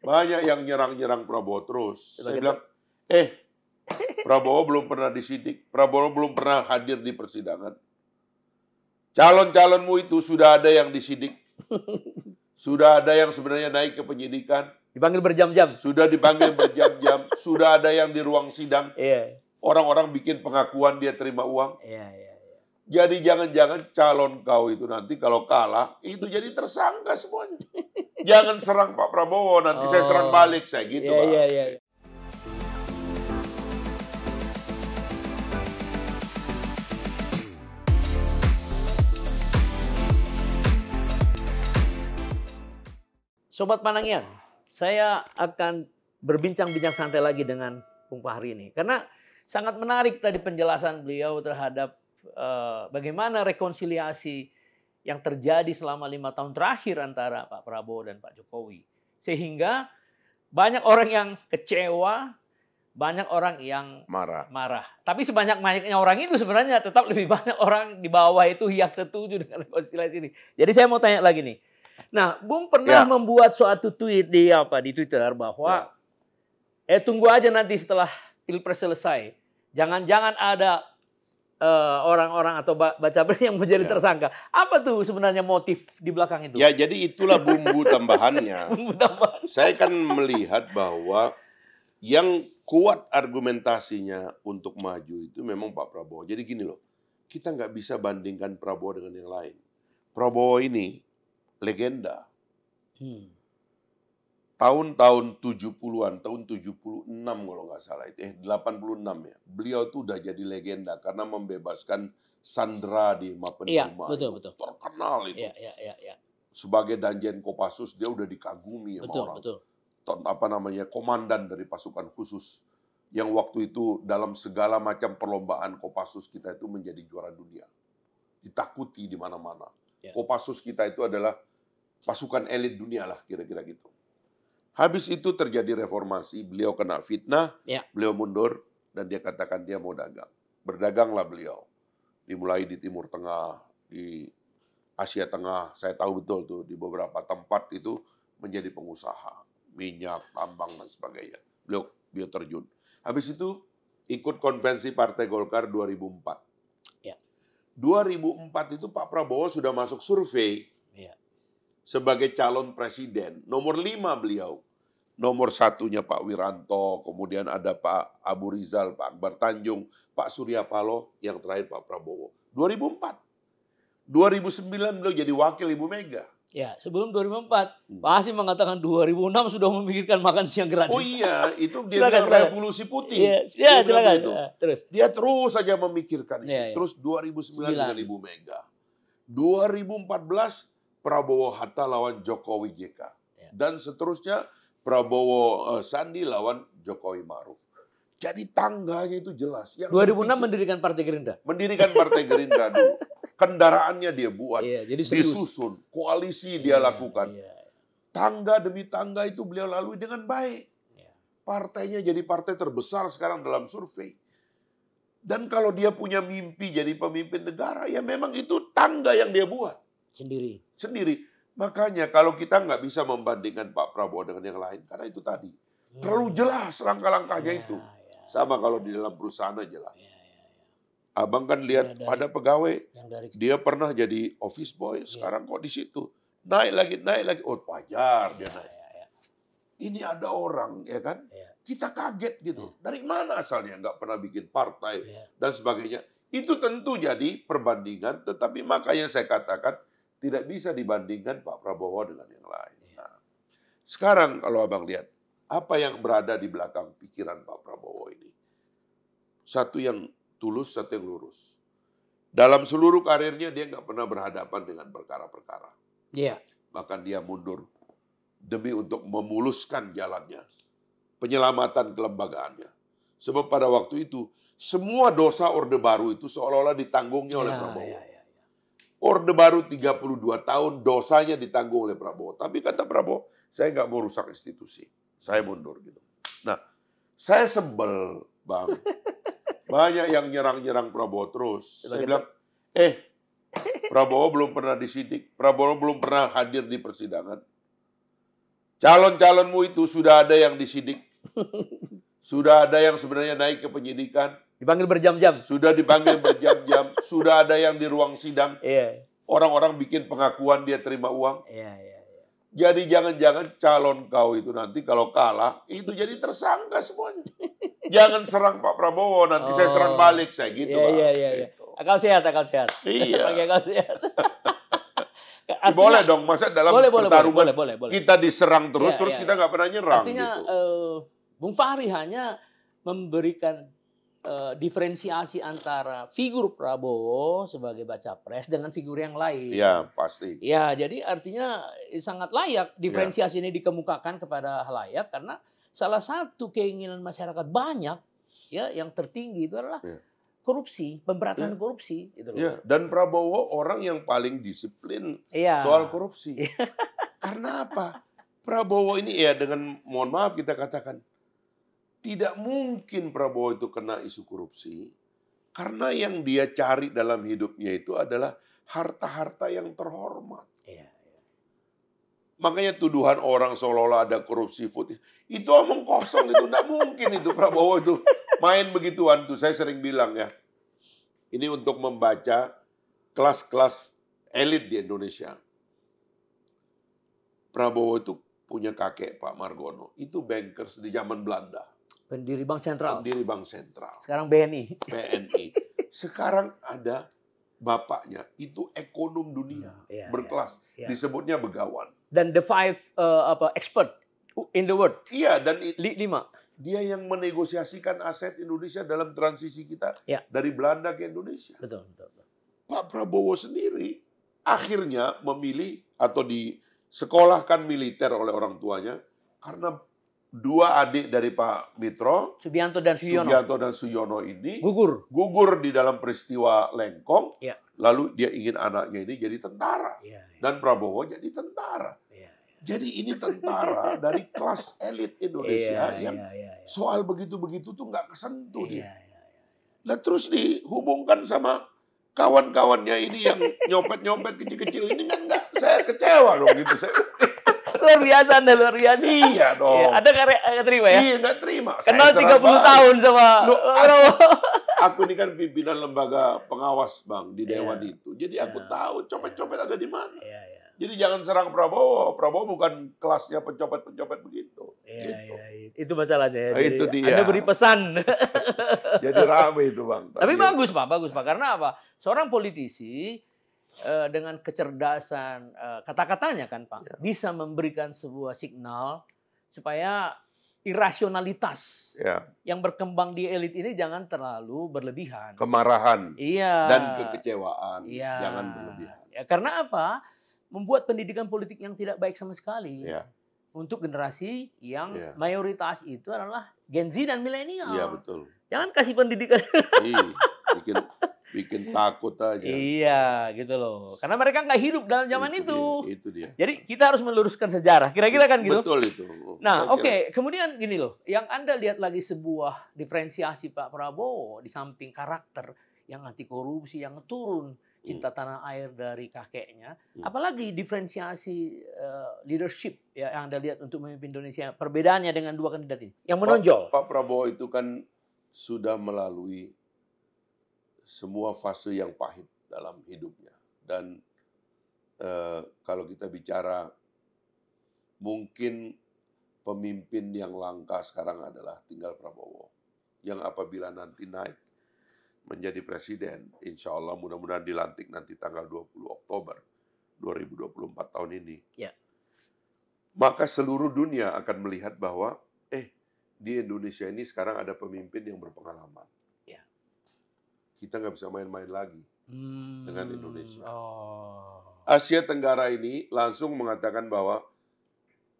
Banyak yang nyerang-nyerang Prabowo terus. Saya bilang, eh, Prabowo belum pernah disidik. Prabowo belum pernah hadir di persidangan. Calon-calonmu itu sudah ada yang disidik. Sudah ada yang sebenarnya naik ke penyidikan. Dipanggil berjam-jam. Sudah dipanggil berjam-jam. sudah ada yang di ruang sidang. Iya. Orang-orang bikin pengakuan dia terima uang. Iya, iya. Jadi jangan-jangan calon kau itu nanti kalau kalah itu jadi tersangka semuanya. jangan serang Pak Prabowo nanti oh. saya serang oh. balik saya iya, gitu. Yeah, Pak. Yeah, yeah. Iya. Sobat Panangian, saya akan berbincang-bincang santai lagi dengan Bung Fahri ini. Karena sangat menarik tadi penjelasan beliau terhadap Eh, bagaimana rekonsiliasi yang terjadi selama lima tahun terakhir antara Pak Prabowo dan Pak Jokowi. Sehingga banyak orang yang kecewa, banyak orang yang marah. marah. Tapi sebanyak-banyaknya orang itu sebenarnya tetap lebih banyak orang di bawah itu yang setuju dengan rekonsiliasi ini. Jadi saya mau tanya lagi nih. Nah, Bung pernah ya. membuat suatu tweet di apa di Twitter bahwa ya. eh tunggu aja nanti setelah Pilpres selesai. Jangan-jangan ada Eh, orang-orang uh, atau baca pres yang menjadi ya. tersangka. Apa tuh sebenarnya motif di belakang itu? Ya, jadi itulah bumbu tambahannya. bumbu tambahan. Saya kan melihat bahwa yang kuat argumentasinya untuk maju itu memang Pak Prabowo. Jadi gini loh, kita nggak bisa bandingkan Prabowo dengan yang lain. Prabowo ini legenda. Hmm tahun-tahun 70-an, tahun 76 kalau nggak salah, itu, eh 86 ya. Beliau tuh udah jadi legenda karena membebaskan Sandra di Mapenduma. Iya, betul, itu. betul. Terkenal itu. Iya, iya, iya. Ya. Sebagai Danjen Kopassus, dia udah dikagumi sama betul, orang. Betul, betul. Apa namanya, komandan dari pasukan khusus. Yang waktu itu dalam segala macam perlombaan Kopassus kita itu menjadi juara dunia. Ditakuti di mana-mana. Ya. Kopassus kita itu adalah pasukan elit dunia lah kira-kira gitu Habis itu terjadi reformasi, beliau kena fitnah, ya. beliau mundur, dan dia katakan dia mau dagang. Berdaganglah beliau. Dimulai di Timur Tengah, di Asia Tengah, saya tahu betul tuh, di beberapa tempat itu menjadi pengusaha. Minyak, tambang, dan sebagainya. Beliau, beliau terjun. Habis itu ikut konvensi Partai Golkar 2004. Ya. 2004 itu Pak Prabowo sudah masuk survei sebagai calon presiden. Nomor lima beliau. Nomor satunya Pak Wiranto, kemudian ada Pak Abu Rizal, Pak Akbar Tanjung, Pak Surya Paloh, yang terakhir Pak Prabowo. 2004. 2009 beliau jadi wakil Ibu Mega. Ya, sebelum 2004, hmm. Pak Hasim mengatakan 2006 sudah memikirkan makan siang gratis. Oh iya, itu dia silakan, silakan. revolusi putih. Iya, ya, ya silakan. Itu. Ya, terus. Dia terus saja memikirkan ya, itu. Ya. ya. Terus 2009 dengan Ibu Mega. 2014 Prabowo Hatta lawan Jokowi JK. Ya. Dan seterusnya Prabowo uh, Sandi lawan Jokowi Maruf. Jadi tangganya itu jelas. Yang 2006 penting, mendirikan Partai Gerindra. Mendirikan Partai Gerindra dulu. Kendaraannya dia buat, ya, jadi disusun, koalisi dia iya, lakukan. ya. Tangga demi tangga itu beliau lalui dengan baik. Iya. Partainya jadi partai terbesar sekarang dalam survei. Dan kalau dia punya mimpi jadi pemimpin negara, ya memang itu tangga yang dia buat. Sendiri. Sendiri. Makanya kalau kita nggak bisa membandingkan Pak Prabowo dengan yang lain, karena itu tadi. Ya, terlalu jelas langkah-langkahnya ya, itu. Ya. Sama kalau di dalam perusahaan aja lah. Ya, ya, ya. Abang kan lihat dari, pada pegawai, dari, dia pernah jadi office boy, ya. sekarang kok di situ. Naik lagi, naik lagi. Oh wajar dia naik. Ini ada orang, ya kan? Kita kaget gitu. Dari mana asalnya? Nggak pernah bikin partai dan sebagainya. Itu tentu jadi perbandingan, tetapi makanya saya katakan, tidak bisa dibandingkan Pak Prabowo dengan yang lain. Iya. Nah, sekarang kalau abang lihat, apa yang berada di belakang pikiran Pak Prabowo ini? Satu yang tulus, satu yang lurus. Dalam seluruh karirnya dia nggak pernah berhadapan dengan perkara-perkara. Iya. Yeah. Bahkan dia mundur demi untuk memuluskan jalannya, penyelamatan kelembagaannya. Sebab pada waktu itu semua dosa Orde Baru itu seolah-olah ditanggungnya oleh yeah, Prabowo. Yeah, yeah. Orde Baru 32 tahun dosanya ditanggung oleh Prabowo. Tapi kata Prabowo, saya nggak mau rusak institusi. Saya mundur gitu. Nah, saya sebel bang. Banyak yang nyerang-nyerang Prabowo terus. Saya bilang, eh Prabowo belum pernah disidik. Prabowo belum pernah hadir di persidangan. Calon-calonmu itu sudah ada yang disidik. Sudah ada yang sebenarnya naik ke penyidikan Dipanggil berjam-jam. Sudah dipanggil berjam-jam. sudah ada yang di ruang sidang. orang iya. Orang-orang bikin pengakuan dia terima uang. Yeah, yeah, yeah. Jadi jangan-jangan calon kau itu nanti kalau kalah, itu jadi tersangka semuanya. jangan serang Pak Prabowo, nanti oh. saya serang oh. balik. Saya gitu. Iya, Pak. iya, iya. iya. Gitu. Akal sehat, akal sehat. Iya. Yeah. akal sehat. Ya, Artinya, boleh dong, masa dalam boleh, pertarungan boleh, boleh, boleh, boleh. kita diserang terus, ya, terus ya. kita iya. nggak pernah nyerang. Artinya gitu. uh, Bung Fahri hanya memberikan uh, diferensiasi antara figur Prabowo sebagai baca pres dengan figur yang lain. Iya, pasti. Ya, jadi artinya eh, sangat layak diferensiasi ya. ini dikemukakan kepada halayak karena salah satu keinginan masyarakat banyak ya yang tertinggi itu adalah ya. korupsi, pemberantasan ya. korupsi gitu loh. Ya. dan Prabowo orang yang paling disiplin ya. soal korupsi. Ya. karena apa? Prabowo ini ya dengan mohon maaf kita katakan tidak mungkin Prabowo itu kena isu korupsi karena yang dia cari dalam hidupnya itu adalah harta-harta yang terhormat. Iya, iya. Makanya tuduhan orang seolah-olah ada korupsi food itu omong kosong itu tidak mungkin itu Prabowo itu main begituan tuh saya sering bilang ya. Ini untuk membaca kelas-kelas elit di Indonesia. Prabowo itu punya kakek Pak Margono, itu bankers di zaman Belanda. Pendiri Bank Sentral. Pendiri Bank Sentral. Sekarang BNI. BNI. Sekarang ada bapaknya itu ekonom dunia hmm. yeah, berkelas yeah, yeah. disebutnya begawan dan the five uh, apa expert in the world iya dan lima dia yang menegosiasikan aset Indonesia dalam transisi kita yeah. dari Belanda ke Indonesia betul, betul betul Pak Prabowo sendiri akhirnya memilih atau disekolahkan militer oleh orang tuanya karena dua adik dari Pak Mitro, Subianto dan Suyono, Subianto dan Suyono ini gugur, gugur di dalam peristiwa Lengkong. Ya. Lalu dia ingin anaknya ini jadi tentara ya, ya. dan Prabowo jadi tentara. Ya, ya. Jadi ini tentara dari kelas elit Indonesia ya, yang ya, ya, ya. soal begitu-begitu tuh nggak kesentuh ya, dia. Ya, ya, ya. Nah terus dihubungkan sama kawan-kawannya ini yang nyopet-nyopet kecil-kecil ini kan nggak saya kecewa dong gitu saya luar biasa Anda, luar biasa. Iya dong. Ya, kare, eh, nggak terima ya? Iya, nggak terima. Kenal tiga puluh tahun sama... Lu, aku, aku ini kan pimpinan lembaga pengawas, Bang, di iya. Dewan yeah. itu. Jadi aku yeah. tahu copet-copet ada di mana. Yeah, yeah. Jadi jangan serang Prabowo. Prabowo bukan kelasnya pencopet-pencopet begitu. Iya, gitu. iya, iya. Itu masalahnya ya. Nah, Jadi itu dia. Anda beri pesan. Jadi rame itu Bang. Tapi Tapi iya. bagus Pak, bagus Pak. Karena apa? Seorang politisi uh, dengan kecerdasan uh, kata-katanya kan Pak ya. bisa memberikan sebuah signal supaya irasionalitas ya. yang berkembang di elit ini jangan terlalu berlebihan. Kemarahan. Iya. Dan kekecewaan. Iya. Jangan berlebihan. Ya, karena apa? Membuat pendidikan politik yang tidak baik sama sekali. Iya. Untuk generasi yang ya. mayoritas itu adalah Gen Z dan milenial. Iya betul. Jangan kasih pendidikan. Iya. Bikin bikin takut aja. Iya, gitu loh. Karena mereka nggak hidup dalam zaman itu. Itu. Dia, itu dia. Jadi kita harus meluruskan sejarah. Kira-kira kan gitu. Betul itu. Nah, oke. Okay. Kemudian gini loh, yang Anda lihat lagi sebuah diferensiasi Pak Prabowo di samping karakter yang anti korupsi yang turun cinta hmm. tanah air dari kakeknya, hmm. apalagi diferensiasi uh, leadership ya yang Anda lihat untuk memimpin Indonesia perbedaannya dengan dua kandidat ini yang menonjol. Pak, Pak Prabowo itu kan sudah melalui semua fase yang pahit dalam hidupnya. Dan eh, kalau kita bicara mungkin pemimpin yang langka sekarang adalah tinggal Prabowo. Yang apabila nanti naik menjadi presiden, insya Allah mudah-mudahan dilantik nanti tanggal 20 Oktober 2024 tahun ini. Ya. Maka seluruh dunia akan melihat bahwa, eh di Indonesia ini sekarang ada pemimpin yang berpengalaman kita nggak bisa main-main lagi hmm, dengan Indonesia. Oh. Asia Tenggara ini langsung mengatakan bahwa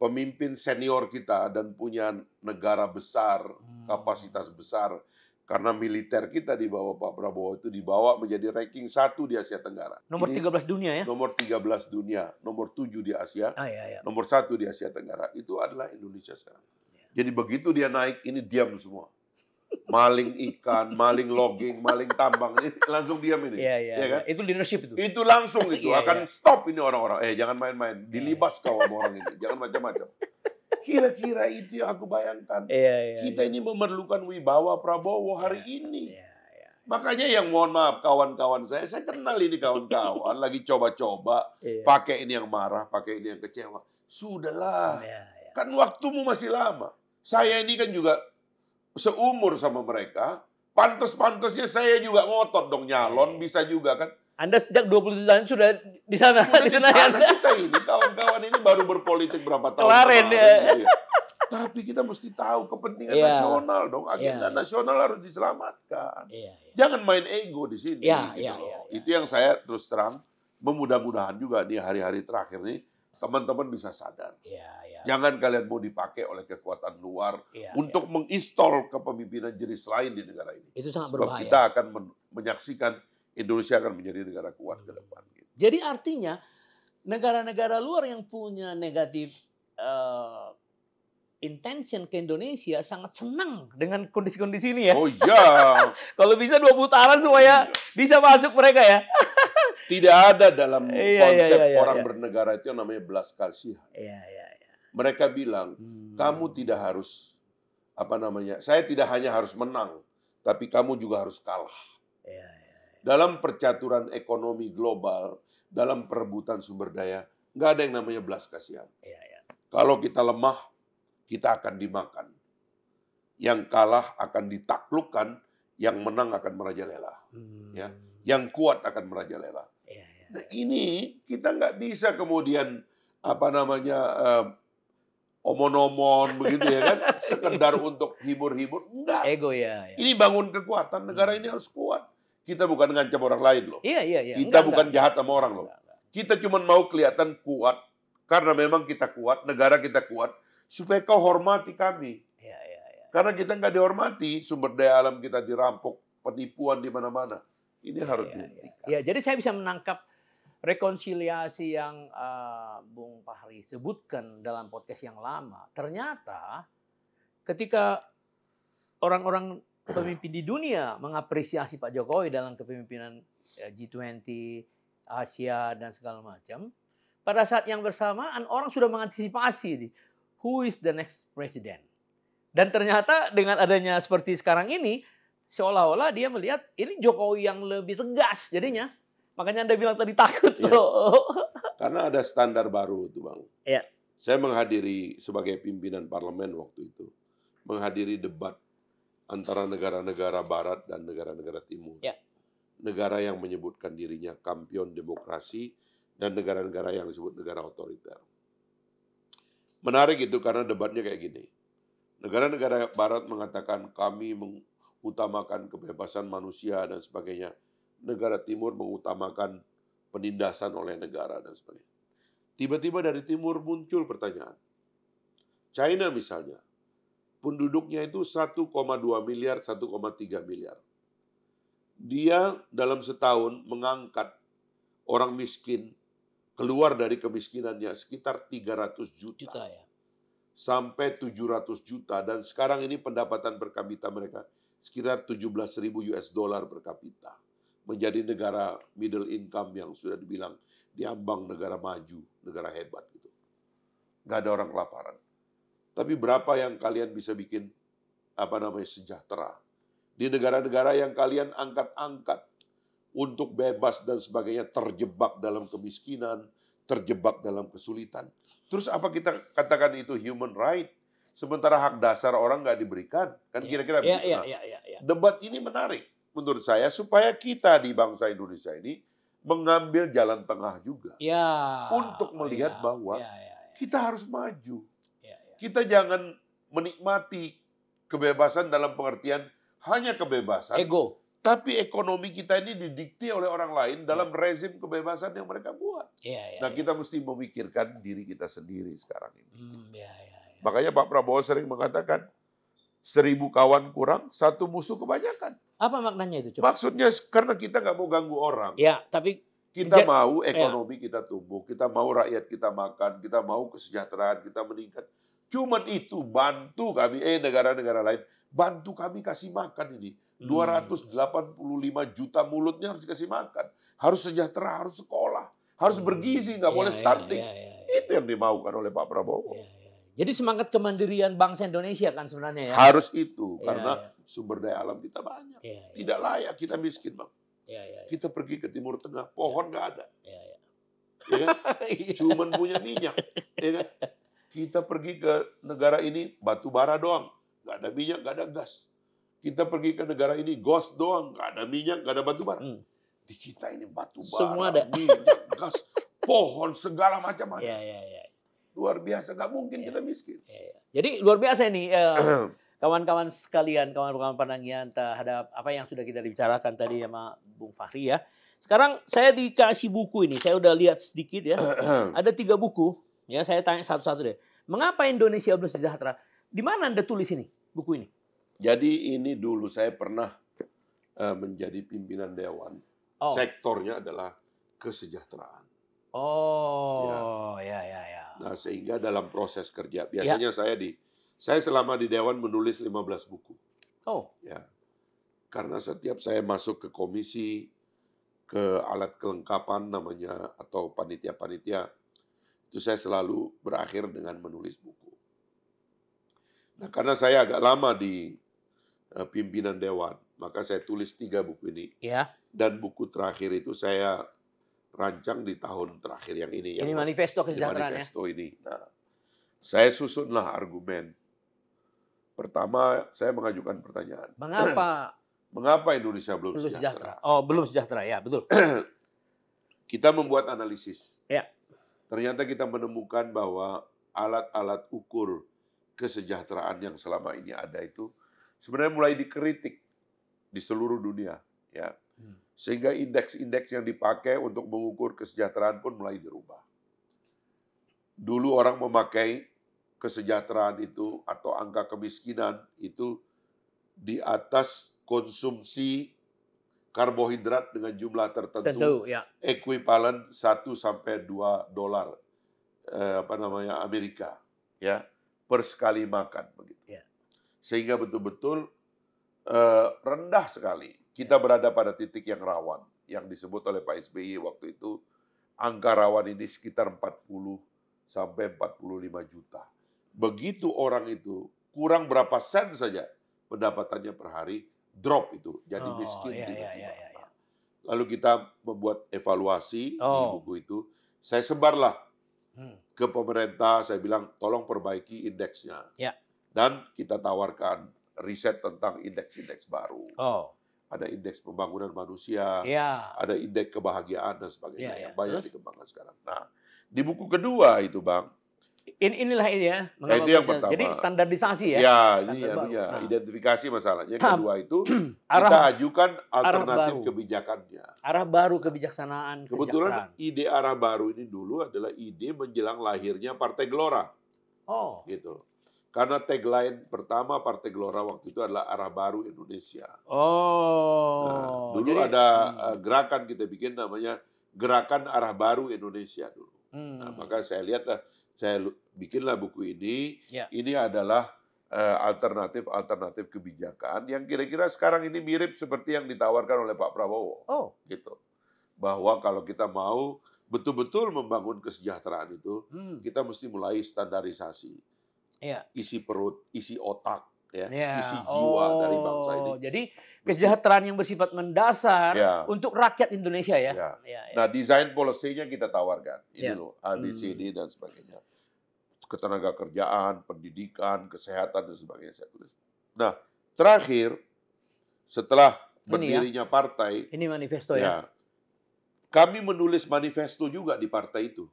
pemimpin senior kita dan punya negara besar, hmm. kapasitas besar, karena militer kita di bawah Pak Prabowo itu dibawa menjadi ranking satu di Asia Tenggara. Nomor Ini 13 dunia ya? Nomor 13 dunia, nomor 7 di Asia, ah, iya, iya. nomor satu di Asia Tenggara. Itu adalah Indonesia sekarang. Iya. Jadi begitu dia naik, ini diam semua maling ikan, maling logging, maling tambang, ini langsung diam ini. Iya, iya. Ya kan? Itu leadership itu. Itu langsung itu yeah, akan yeah. stop ini orang-orang. Eh, jangan main-main. Iya, Dilibas iya. kau sama orang ini. Jangan macam-macam. Kira-kira itu yang aku bayangkan. Iya, iya. Kita ini memerlukan wibawa Prabowo hari ini. Iya. Makanya yang mohon maaf kawan-kawan saya, saya kenal ini kawan-kawan lagi coba-coba iya. pakai ini yang marah, pakai ini yang kecewa. Sudahlah. Iya, iya. Kan waktumu masih lama. Saya ini kan juga seumur sama mereka, pantas-pantasnya saya juga ngotot dong nyalon iya. bisa juga kan. Anda sejak 27 tahun sudah di sana. Sudah di sana, di ya? sana kita ini kawan-kawan ini baru berpolitik berapa tahun kemarin. ya. gitu ya. Tapi kita mesti tahu kepentingan yeah. nasional dong. Iya. Agenda yeah. nasional harus diselamatkan. Yeah, yeah. Jangan main ego di sini. Yeah, gitu yeah, loh. Yeah, yeah. Itu yang saya terus terang memudah-mudahan juga di hari-hari terakhir nih teman-teman bisa sadar. Ya, ya. Jangan kalian mau dipakai oleh kekuatan luar ya, untuk ya. mengistol kepemimpinan jenis lain di negara ini. Itu sangat Sebab berbahaya. kita akan men menyaksikan Indonesia akan menjadi negara kuat hmm. ke depan. Gitu. Jadi artinya negara-negara luar yang punya negatif uh, intention ke Indonesia sangat senang dengan kondisi-kondisi ini ya. Oh iya. Kalau bisa dua putaran supaya iya. bisa masuk mereka ya. Tidak ada dalam iya, iya, konsep iya, iya, orang iya. bernegara itu yang namanya belas kasihan. Iya, iya, iya. Mereka bilang, hmm. kamu tidak harus apa namanya? Saya tidak hanya harus menang, tapi kamu juga harus kalah. Iya, iya, iya. Dalam percaturan ekonomi global, dalam perebutan sumber daya, nggak ada yang namanya belas kasihan. Iya, iya. Kalau kita lemah, kita akan dimakan. Yang kalah akan ditaklukkan, yang menang akan merajalela. Hmm. Ya, yang kuat akan merajalela. Nah, ini kita nggak bisa kemudian apa namanya uh, omon-omon begitu ya kan sekedar untuk hibur-hibur enggak ego ya, ya ini bangun kekuatan negara ini harus kuat kita bukan ngancam orang lain loh iya iya iya kita enggak, bukan enggak. jahat sama orang loh enggak, enggak. kita cuma mau kelihatan kuat karena memang kita kuat negara kita kuat supaya kau hormati kami iya iya ya. karena kita nggak dihormati sumber daya alam kita dirampok penipuan di mana-mana ini iya, harus ya, dihentikan ya. ya jadi saya bisa menangkap rekonsiliasi yang uh, Bung Fahri sebutkan dalam podcast yang lama, ternyata ketika orang-orang pemimpin di dunia mengapresiasi Pak Jokowi dalam kepemimpinan ya, G20, Asia dan segala macam, pada saat yang bersamaan orang sudah mengantisipasi nih, who is the next president. Dan ternyata dengan adanya seperti sekarang ini, seolah-olah dia melihat ini Jokowi yang lebih tegas jadinya. Makanya Anda bilang tadi takut ya. loh. Karena ada standar baru itu, Bang. Ya. Saya menghadiri sebagai pimpinan parlemen waktu itu. Menghadiri debat antara negara-negara barat dan negara-negara timur. Ya. Negara yang menyebutkan dirinya kampion demokrasi dan negara-negara yang disebut negara otoriter. Menarik itu karena debatnya kayak gini. Negara-negara barat mengatakan kami mengutamakan kebebasan manusia dan sebagainya negara timur mengutamakan penindasan oleh negara dan sebagainya. Tiba-tiba dari timur muncul pertanyaan. China misalnya, penduduknya itu 1,2 miliar, 1,3 miliar. Dia dalam setahun mengangkat orang miskin keluar dari kemiskinannya sekitar 300 juta. juta ya. Sampai 700 juta dan sekarang ini pendapatan per kapita mereka sekitar ribu US dollar per kapita menjadi negara middle income yang sudah dibilang diambang negara maju, negara hebat gitu. Gak ada orang kelaparan. Tapi berapa yang kalian bisa bikin apa namanya sejahtera di negara-negara yang kalian angkat-angkat untuk bebas dan sebagainya terjebak dalam kemiskinan, terjebak dalam kesulitan. Terus apa kita katakan itu human right? Sementara hak dasar orang nggak diberikan. Kan iya. kira-kira yeah, iya, iya, Yeah, yeah, yeah, Debat ini menarik menurut saya supaya kita di bangsa Indonesia ini mengambil jalan tengah juga. Ya. Untuk melihat ya, bahwa ya, ya, ya. kita harus maju. Ya, ya. Kita jangan menikmati kebebasan dalam pengertian hanya kebebasan. Ego. Tapi ekonomi kita ini didikti oleh orang lain dalam ya. rezim kebebasan yang mereka buat. Ya, ya, nah ya. kita mesti memikirkan diri kita sendiri sekarang ini. Hmm, ya, ya, ya. Makanya Pak Prabowo sering mengatakan seribu kawan kurang, satu musuh kebanyakan. Apa maknanya itu? Coba? Maksudnya karena kita nggak mau ganggu orang. Ya, tapi kita mau ya. ekonomi ya. kita tumbuh, kita mau rakyat kita makan, kita mau kesejahteraan kita meningkat. Cuman itu bantu kami, eh negara-negara lain, bantu kami kasih makan ini. Hmm. 285 juta mulutnya harus dikasih makan. Harus sejahtera, harus sekolah, harus hmm. bergizi, nggak ya, boleh ya, stunting. Ya, ya, ya, Itu yang dimaukan oleh Pak Prabowo. Ya, ya. Jadi semangat kemandirian bangsa Indonesia kan sebenarnya ya. Harus itu ya, karena ya. sumber daya alam kita banyak. Ya, ya. Tidak layak kita miskin, Bang. Ya, ya, ya. Kita pergi ke Timur Tengah, pohon iya. nggak ya. ada. Ya, ya. Ya kan? Iya. Cuman punya minyak, ya kan? Kita pergi ke negara ini batu bara doang, Gak ada minyak, gak ada gas. Kita pergi ke negara ini gas doang, Gak ada minyak, gak ada batu bara. Hmm. Di kita ini batu bara, Semua ada. minyak, gas, pohon segala macam ada. Ya, ya, ya. Luar biasa, nggak mungkin kita ya, ya. miskin. Ya, Jadi luar biasa ini eh, kawan-kawan sekalian, kawan-kawan pandangian terhadap apa yang sudah kita bicarakan tadi sama Bung Fahri ya. Sekarang saya dikasih buku ini, saya udah lihat sedikit ya. Ada tiga buku, ya saya tanya satu-satu deh. Mengapa Indonesia belum sejahtera? Di mana Anda tulis ini, buku ini? Jadi ini dulu saya pernah eh, menjadi pimpinan dewan. Oh. Sektornya adalah kesejahteraan. Oh, ya, ya, ya. ya. Nah, sehingga dalam proses kerja ya. biasanya ya. saya di saya selama di dewan menulis 15 buku. Oh. Ya. Karena setiap saya masuk ke komisi ke alat kelengkapan namanya atau panitia-panitia itu saya selalu berakhir dengan menulis buku. Nah, karena saya agak lama di uh, pimpinan dewan, maka saya tulis tiga buku ini. Ya. Dan buku terakhir itu saya rancang di tahun terakhir yang ini. Yang ini manifesto kesejahteraan ya? manifesto ya? ini. Nah, saya susunlah argumen. Pertama, saya mengajukan pertanyaan. Mengapa? Mengapa Indonesia belum, belum sejahtera? sejahtera? Oh, belum sejahtera, ya betul. kita membuat analisis. Ya. Ternyata kita menemukan bahwa alat-alat ukur kesejahteraan yang selama ini ada itu sebenarnya mulai dikritik di seluruh dunia. Ya. Hmm. Sehingga indeks-indeks yang dipakai untuk mengukur kesejahteraan pun mulai dirubah. Dulu orang memakai kesejahteraan itu atau angka kemiskinan itu di atas konsumsi karbohidrat dengan jumlah tertentu Tentu, ya. ekuivalen 1 sampai dua dolar eh, apa namanya Amerika ya per sekali makan begitu. Ya. Sehingga betul-betul eh, rendah sekali kita berada pada titik yang rawan, yang disebut oleh Pak SBY waktu itu, angka rawan ini sekitar 40 sampai 45 juta. Begitu orang itu kurang berapa sen saja pendapatannya per hari, drop itu, jadi oh, miskin iya, iya, iya tiba-tiba. Iya, iya, iya. Lalu kita membuat evaluasi oh. di buku itu, saya sebarlah hmm. ke pemerintah, saya bilang tolong perbaiki indeksnya. Ya. Dan kita tawarkan riset tentang indeks-indeks baru. Oh ada indeks pembangunan manusia, ya. ada indeks kebahagiaan dan sebagainya ya, ya. yang banyak Terus? dikembangkan sekarang. Nah, di buku kedua itu, Bang. In, inilah ini ya. Nah, eh, itu yang pertama. Jadi standarisasi ya. Ya, ini ya, ya. Nah. identifikasi masalahnya. Kedua itu arah, kita ajukan alternatif arah kebijakannya. Arah baru kebijaksanaan. Kebetulan ide arah baru ini dulu adalah ide menjelang lahirnya Partai Gelora. Oh. Gitu. Karena tagline pertama Partai Gelora waktu itu adalah arah baru Indonesia. Nah, oh. Nah, dulu jadi, ada hmm. Eh, gerakan kita bikin namanya Gerakan Arah Baru Indonesia dulu. Nah, hmm. Nah, maka saya lihatlah saya bikinlah buku ini. Ya. Ini adalah eh, alternatif-alternatif uh, kebijakan yang kira-kira sekarang ini mirip seperti yang ditawarkan oleh Pak Prabowo. Oh. Gitu. Bahwa kalau kita mau betul-betul membangun kesejahteraan itu, hmm. kita mesti mulai standarisasi yeah. isi perut, isi otak, ya, yeah. isi jiwa oh, dari bangsa ini. Oh, jadi kesejahteraan yang bersifat mendasar yeah. untuk rakyat Indonesia ya. Yeah. Yeah, yeah. Nah, desain polisinya kita tawarkan. Ini yeah. loh, ABCD hmm. dan sebagainya. Ketenaga kerjaan, pendidikan, kesehatan dan sebagainya saya tulis. Nah, terakhir setelah ya. berdirinya partai, ini manifesto ya. ya. Kami menulis manifesto juga di partai itu.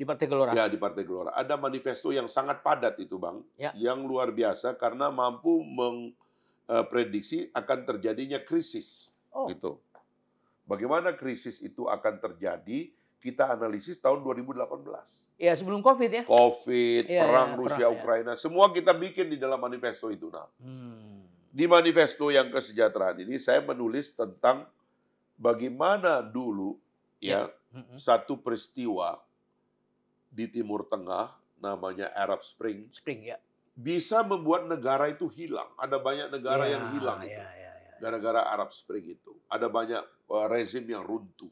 Di Partai Gelora. Ya, di Partai Gelora. Ada manifesto yang sangat padat itu, Bang. Ya. Yang luar biasa karena mampu memprediksi e, akan terjadinya krisis. Oh. Gitu. Bagaimana krisis itu akan terjadi, kita analisis tahun 2018. Ya, sebelum Covid ya. Covid, ya, perang ya, Rusia Ukraina, ya. semua kita bikin di dalam manifesto itu, nah. Hmm. Di manifesto yang kesejahteraan ini saya menulis tentang bagaimana dulu ya, ya. satu peristiwa di Timur Tengah, namanya Arab Spring. Spring ya. Bisa membuat negara itu hilang. Ada banyak negara ya, yang hilang ya, itu. Ya, ya, Gara-gara Arab Spring itu. Ada banyak eh, rezim yang runtuh.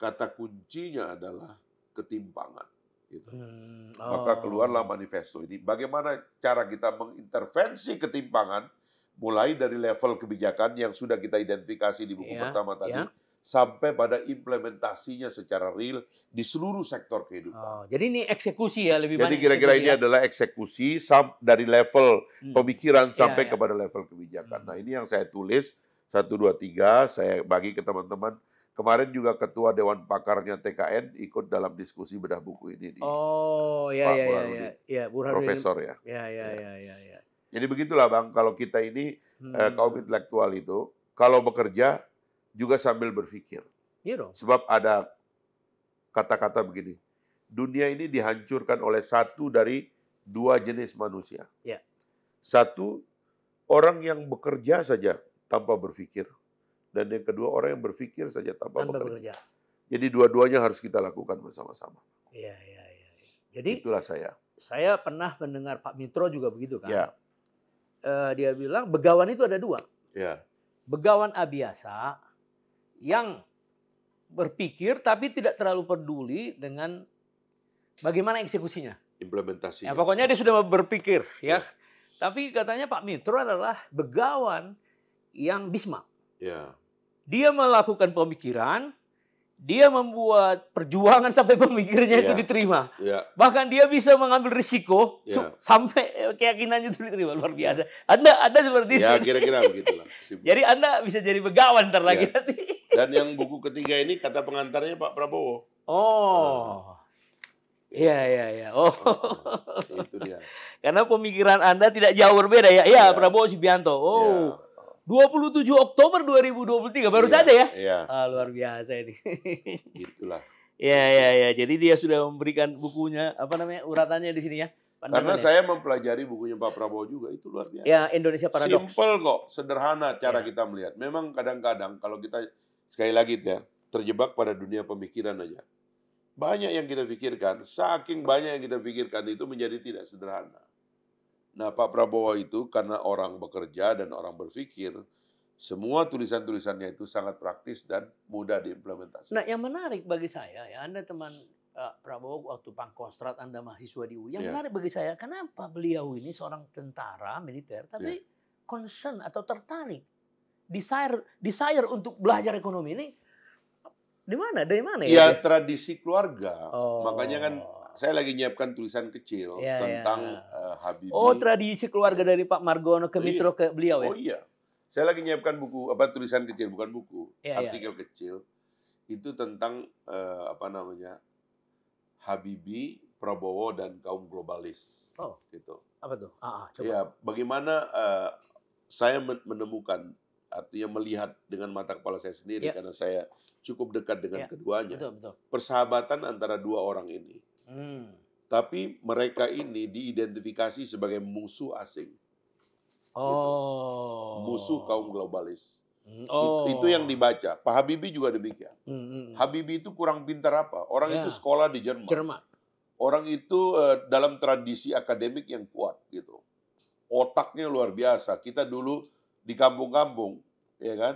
Kata kuncinya adalah ketimpangan. Gitu. Hmm, oh. Maka keluarlah manifesto ini. Bagaimana cara kita mengintervensi ketimpangan mulai dari level kebijakan yang sudah kita identifikasi di buku ya, pertama tadi ya sampai pada implementasinya secara real di seluruh sektor kehidupan. Oh, jadi ini eksekusi ya lebih Jadi kira-kira ini ya? adalah eksekusi dari level hmm. pemikiran iya, sampai ya, ya. kepada level kebijakan. Nah, hmm. Nah, ini yang saya tulis satu dua tiga saya bagi ke teman-teman. Kemarin juga ketua dewan pakarnya TKN ikut dalam diskusi bedah buku ini di Oh, ya Pak ya, ya, ya ya Burhan Profesor ya. Ya ya ya ya ya. Jadi begitulah Bang kalau kita ini eh, hmm. eh, kaum intelektual itu kalau bekerja juga sambil berpikir. You iya know. Sebab ada kata-kata begini, dunia ini dihancurkan oleh satu dari dua jenis manusia. Yeah. Satu, orang yang bekerja saja tanpa berpikir. Dan yang kedua, orang yang berpikir saja tanpa, tanpa bekerja. bekerja. Jadi dua-duanya harus kita lakukan bersama-sama. Iya, iya, iya. iya. Jadi itulah saya. Saya pernah mendengar Pak Mitro juga begitu kan. Ya. Uh, dia bilang begawan itu ada dua. Ya. Begawan abiasa yang berpikir tapi tidak terlalu peduli dengan bagaimana eksekusinya. Implementasinya. Ya, pokoknya dia sudah berpikir ya. ya. Tapi katanya Pak Mitro adalah begawan yang Bisma. Ya. Dia melakukan pemikiran, dia membuat perjuangan sampai pemikirannya yeah. itu iya. diterima. Yeah. Bahkan dia bisa mengambil risiko yeah. sampai keyakinannya itu diterima luar biasa. Yeah. Anda Anda seperti yeah, itu. Ya kira-kira begitulah. jadi Anda bisa jadi begawan ntar yeah. lagi iya. nanti. Dan yang buku ketiga ini kata pengantarnya Pak Prabowo. Oh. Iya nah. iya iya. Oh. oh. Itu dia. Karena pemikiran Anda tidak jauh berbeda ya. Iya, yeah. Prabowo Subianto. Oh. Yeah. 27 Oktober 2023 baru iya, saja ya. Iya. Ah, luar biasa ini. Itulah. ya ya ya Jadi dia sudah memberikan bukunya apa namanya uratannya di sini ya. Pandangan Karena ya. saya mempelajari bukunya Pak Prabowo juga itu luar biasa. Ya Indonesia Paradox. Simple kok, sederhana cara ya. kita melihat. Memang kadang-kadang kalau kita sekali lagi ya terjebak pada dunia pemikiran aja. Banyak yang kita pikirkan, saking banyak yang kita pikirkan itu menjadi tidak sederhana. Nah, Pak Prabowo itu karena orang bekerja dan orang berpikir, semua tulisan-tulisannya itu sangat praktis dan mudah diimplementasikan. Nah, yang menarik bagi saya ya, Anda teman Pak eh, Prabowo waktu pangkostrat Anda mahasiswa di UI, yang yeah. menarik bagi saya, kenapa beliau ini seorang tentara militer, tapi yeah. concern atau tertarik, desire, desire untuk belajar ekonomi ini di mana? Dari mana ya? Ya tradisi keluarga. Oh. Makanya kan oh saya lagi nyiapkan tulisan kecil ya, tentang ya. Uh, Habibie. Oh, tradisi keluarga iya. dari Pak Margono ke oh, iya. Mitro ke beliau ya. Oh iya. Saya lagi nyiapkan buku apa tulisan kecil bukan buku, ya, artikel ya. kecil itu tentang uh, apa namanya? Habibie, Prabowo dan kaum globalis. Oh. Gitu. Apa tuh? Ah, ah coba. Ya, bagaimana uh, saya menemukan artinya melihat dengan mata kepala saya sendiri yeah. karena saya cukup dekat dengan yeah. keduanya. Betul, betul. Persahabatan antara dua orang ini Hmm. Tapi mereka ini diidentifikasi sebagai musuh asing. Oh. Gitu. Musuh kaum globalis. Hmm, oh. Itu, itu yang dibaca. Pak Habibie juga demikian. Hmm, hmm. hmm. Habibie itu kurang pintar apa? Orang ya. itu sekolah di Jerman. Jerman. Orang itu uh, dalam tradisi akademik yang kuat gitu. Otaknya luar biasa. Kita dulu di kampung-kampung, ya kan?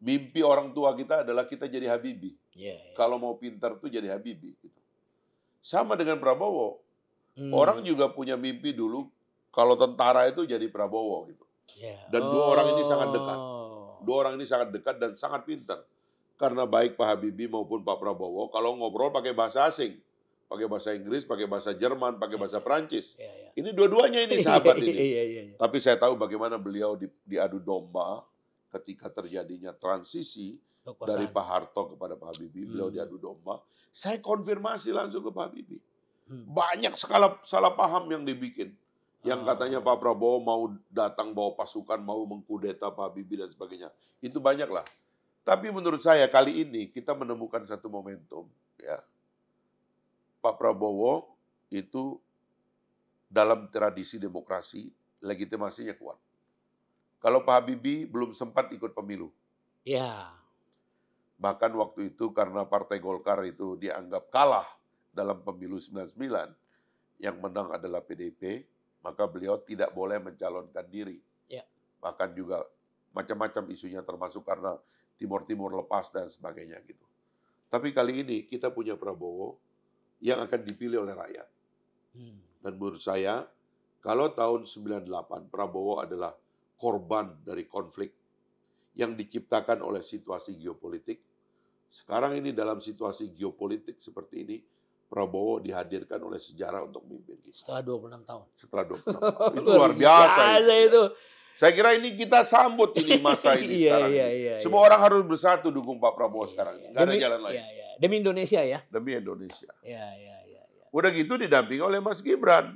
Mimpi orang tua kita adalah kita jadi Habibie. Yeah, yeah. Kalau mau pintar tuh jadi Habibie. Gitu. Sama dengan Prabowo. Hmm. Orang juga punya mimpi dulu kalau tentara itu jadi Prabowo gitu. Yeah. Dan oh. dua orang ini sangat oh. dekat. Dua orang ini sangat dekat dan sangat pintar. Karena baik Pak Habibie maupun Pak Prabowo kalau ngobrol pakai bahasa asing. Pakai bahasa Inggris, pakai bahasa Jerman, pakai ya. bahasa Perancis. Yeah, yeah. Ini dua-duanya ini sahabat iya, ini. yeah, yeah, yeah. Tapi saya tahu bagaimana beliau di, diadu domba ketika terjadinya transisi Harto dari Pak Harto kepada Pak Habibie, hmm. beliau diadu domba. Saya konfirmasi langsung ke Pak Habibie. Hmm. Banyak skala salah paham yang dibikin. Yang ah. katanya Pak Prabowo mau datang bawa pasukan, mau mengkudeta Pak Habibie dan sebagainya. Itu banyaklah. Tapi menurut saya kali ini kita menemukan satu momentum ya. Pak Prabowo itu dalam tradisi demokrasi legitimasinya kuat. Kalau Pak Habibie belum sempat ikut pemilu. Ya. Bahkan waktu itu karena Partai Golkar itu dianggap kalah dalam pemilu 99, yang menang adalah PDP, maka beliau tidak boleh mencalonkan diri. Ya. Bahkan juga macam-macam isunya termasuk karena Timur-Timur lepas dan sebagainya gitu. Tapi kali ini kita punya Prabowo yang akan dipilih oleh rakyat. Hmm. Dan menurut saya, kalau tahun 98 Prabowo adalah korban dari konflik yang diciptakan oleh situasi geopolitik, sekarang ini dalam situasi geopolitik seperti ini, Prabowo dihadirkan oleh sejarah untuk memimpin kita. Setelah 26 tahun. Setelah 26 tahun. Itu luar biasa. itu. itu. Saya kira ini kita sambut ini masa ini iya, sekarang. Iya, iya, Semua iya. orang harus bersatu dukung Pak Prabowo iya, sekarang. Iya. Gak ada jalan lain. Iya, iya. Demi Indonesia ya. Demi Indonesia. Iya, iya, iya. iya. Udah gitu didampingi oleh Mas Gibran.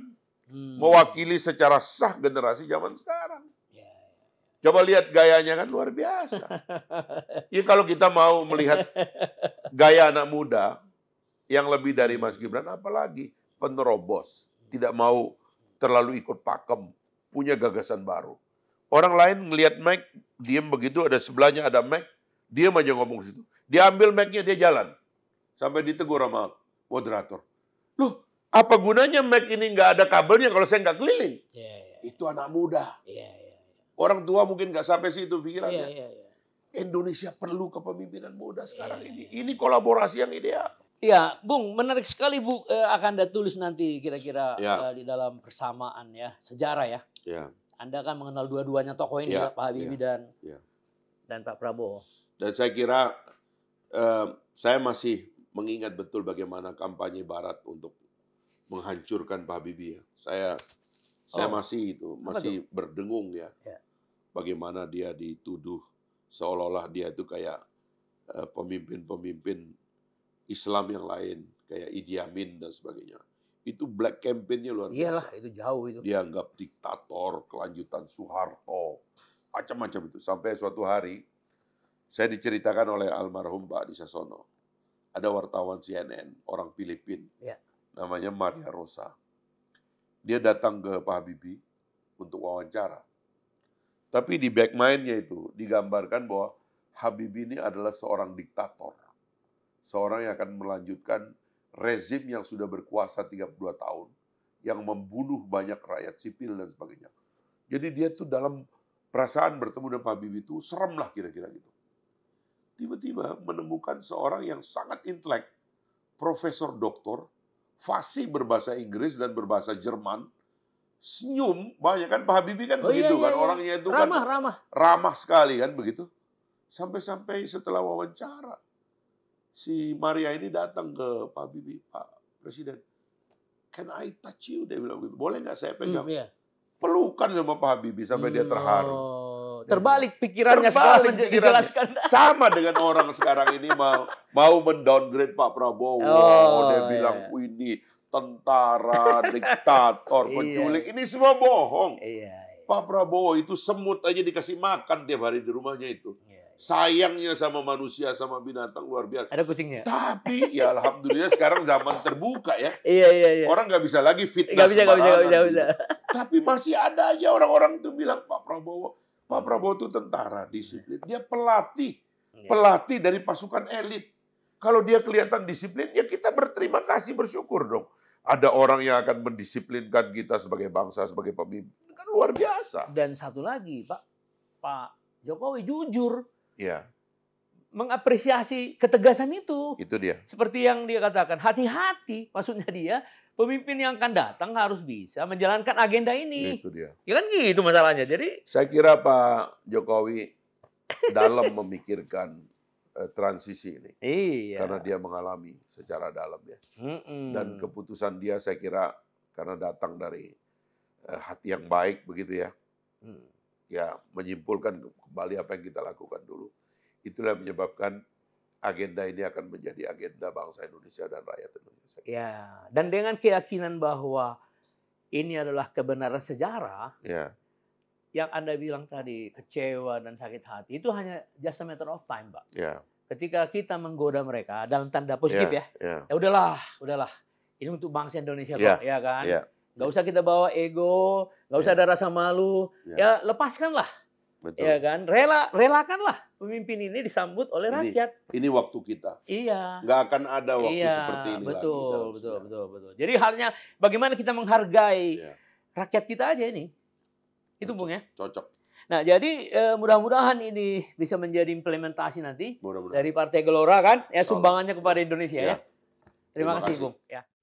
Hmm. Mewakili secara sah generasi zaman sekarang. Coba lihat gayanya kan luar biasa. Ya kalau kita mau melihat gaya anak muda yang lebih dari Mas Gibran apalagi penerobos, tidak mau terlalu ikut pakem, punya gagasan baru. Orang lain ngelihat Mac diem begitu ada sebelahnya ada Mac, dia aja ngomong situ. Dia ambil Mac-nya dia jalan. Sampai ditegur sama moderator. Loh, apa gunanya Mac ini nggak ada kabelnya kalau saya nggak keliling? Yeah, yeah. Itu anak muda. Yeah, yeah Orang tua mungkin nggak sampai situ iya, pikirannya. Yeah, yeah, yeah. Indonesia perlu kepemimpinan muda sekarang yeah. ini. Iya, iya. Ini kolaborasi yang ideal. Ya, Bung, menarik sekali Bu eh, akan Anda tulis nanti kira-kira ya. eh, di dalam persamaan ya, sejarah ya. ya. Anda kan mengenal dua-duanya tokoh ini ya, ya Pak Habibie ya. dan ya. dan Pak Prabowo. Dan saya kira eh, saya masih mengingat betul bagaimana kampanye Barat untuk menghancurkan Pak Habibie ya. Saya saya oh. masih itu masih itu? berdengung ya. ya bagaimana dia dituduh seolah-olah dia itu kayak eh, pemimpin-pemimpin Islam yang lain, kayak Idi Amin dan sebagainya. Itu black campaignnya luar biasa. Iyalah, itu jauh itu. Dianggap diktator, kelanjutan Soeharto, macam-macam itu. Sampai suatu hari, saya diceritakan oleh almarhum Pak Disasono. Ada wartawan CNN, orang Filipin, ya. namanya Maria Rosa. Dia datang ke Pak Habibie untuk wawancara tapi di back mindnya itu digambarkan bahwa Habib ini adalah seorang diktator. Seorang yang akan melanjutkan rezim yang sudah berkuasa 32 tahun. Yang membunuh banyak rakyat sipil dan sebagainya. Jadi dia tuh dalam perasaan bertemu dengan Habib itu serem lah kira-kira gitu. Tiba-tiba menemukan seorang yang sangat intelek, profesor doktor, fasih berbahasa Inggris dan berbahasa Jerman, senyum banyak kan Pak Habibie kan oh, iya, begitu iya, iya, kan iya. orangnya itu kan ramah, kan ramah ramah sekali kan begitu sampai-sampai setelah wawancara si Maria ini datang ke Pak Habibie Pak Presiden can I touch you dia bilang gitu boleh nggak saya hmm, pegang hmm, iya. pelukan sama Pak Habibie sampai hmm, dia terharu oh, terbalik pikirannya terbalik sekarang dijelaskan sama dengan orang sekarang ini mau mau mendowngrade Pak Prabowo oh, dia bilang iya. ini tentara, diktator, iya. penculik. Iya. Ini semua bohong. Iya, iya. Pak Prabowo itu semut aja dikasih makan tiap hari di rumahnya itu. Iya, iya. Sayangnya sama manusia, sama binatang luar biasa. Ada kucingnya. Tapi ya alhamdulillah sekarang zaman terbuka ya. Iya iya iya. Orang nggak bisa lagi fitnah. Gak bisa, gak bisa, gak bisa, gak bisa. Gitu. Tapi masih ada aja orang-orang itu bilang Pak Prabowo. Pak Prabowo itu tentara disiplin. Dia pelatih, pelatih dari pasukan elit. Kalau dia kelihatan disiplin, ya kita berterima kasih bersyukur dong. Ada orang yang akan mendisiplinkan kita sebagai bangsa, sebagai pemimpin. Kan luar biasa. Dan satu lagi, Pak. Pak Jokowi jujur. Iya. Mengapresiasi ketegasan itu. Itu dia. Seperti yang dia katakan, hati-hati. Maksudnya dia, pemimpin yang akan datang harus bisa menjalankan agenda ini. Itu dia. Ya kan gitu masalahnya. Jadi saya kira Pak Jokowi dalam memikirkan Eh, transisi ini. Iya. Karena dia mengalami secara dalam ya. Mm-mm. Dan keputusan dia saya kira karena datang dari eh, hati yang baik begitu ya. Mm. Ya, menyimpulkan kembali apa yang kita lakukan dulu. Itulah yang menyebabkan agenda ini akan menjadi agenda bangsa Indonesia dan rakyat Indonesia. Ya, dan dengan keyakinan bahwa ini adalah kebenaran sejarah. Ya yang Anda bilang tadi, kecewa dan sakit hati, itu hanya just a matter of time, Pak. Yeah. Ketika kita menggoda mereka dalam tanda positif yeah, ya, yeah. Ya. ya udahlah, udahlah. Ini untuk bangsa Indonesia, yeah, Pak, ya kan? Yeah. Gak usah kita bawa ego, gak usah yeah. ada rasa malu. Yeah. Ya lepaskanlah. Betul. Ya kan? Rela relakanlah pemimpin ini disambut oleh ini, rakyat. Ini waktu kita. Iya. Gak akan ada waktu iya, seperti ini betul, lagi. Betul, betul, betul, betul. Jadi halnya bagaimana kita menghargai yeah. rakyat kita aja ini. Itu Bung ya. Cocok. Nah, jadi eh, mudah-mudahan ini bisa menjadi implementasi nanti Mudah dari Partai Gelora kan, ya sumbangannya kepada Indonesia ya. ya. Terima, Terima kasih, kasih. Bung. Ya.